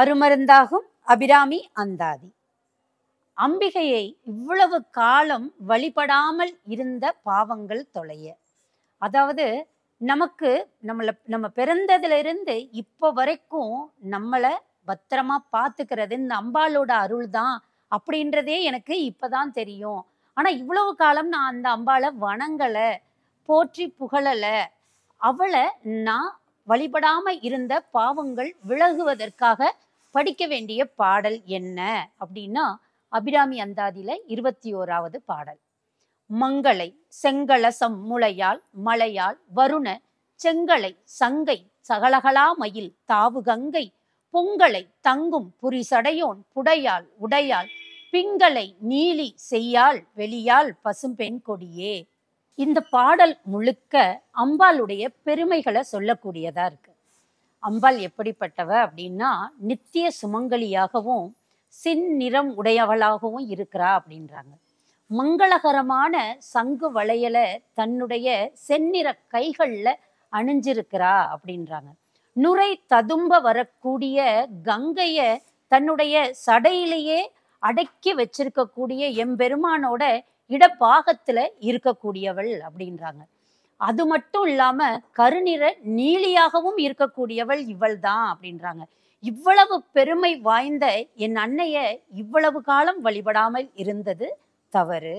அருமருந்தாகும் அபிராமி அந்தாதி அம்பிகையை இவ்வளவு காலம் வழிபடாமல் இருந்த பாவங்கள் தொலைய அதாவது நமக்கு நம்மளை நம்ம பிறந்ததுலேருந்து இப்போ வரைக்கும் நம்மளை பத்திரமா பார்த்துக்கிறது இந்த அம்பாளோட அருள் தான் அப்படின்றதே எனக்கு இப்போதான் தெரியும் ஆனால் இவ்வளவு காலம் நான் அந்த அம்பாளை வணங்கலை போற்றி புகழலை அவளை நான் வழிபடாம இருந்த பாவங்கள் விலகுவதற்காக படிக்க வேண்டிய பாடல் என்ன அப்படின்னா அபிராமி அந்தாதியில இருபத்தி ஓராவது பாடல் மங்களை சம் முளையால் மலையால் வருண செங்கலை சங்கை சகலகலா மயில் தாவுகங்கை பொங்கலை தங்கும் புரிசடையோன் புடையால் உடையால் பிங்களை நீலி செய்யால் வெளியால் பசும்பெண் கொடியே இந்த பாடல் முழுக்க அம்பாளுடைய பெருமைகளை சொல்லக்கூடியதா இருக்கு அம்பாள் எப்படிப்பட்டவ அப்படின்னா நித்திய சுமங்கலியாகவும் சின்னிறம் உடையவளாகவும் இருக்கிறா அப்படின்றாங்க மங்களகரமான சங்கு வளையல தன்னுடைய செந்நிற கைகள்ல அணிஞ்சிருக்கிறா அப்படின்றாங்க நுரை ததும்ப வரக்கூடிய கங்கைய தன்னுடைய சடையிலேயே அடக்கி வச்சிருக்கக்கூடிய எம்பெருமானோட இடப்பாகத்துல இருக்கக்கூடியவள் அப்படின்றாங்க அது மட்டும் இல்லாம கருநிற நீலியாகவும் இருக்கக்கூடியவள் இவள் தான் அப்படின்றாங்க இவ்வளவு பெருமை வாய்ந்த என் அன்னைய இவ்வளவு காலம் வழிபடாமல் இருந்தது தவறு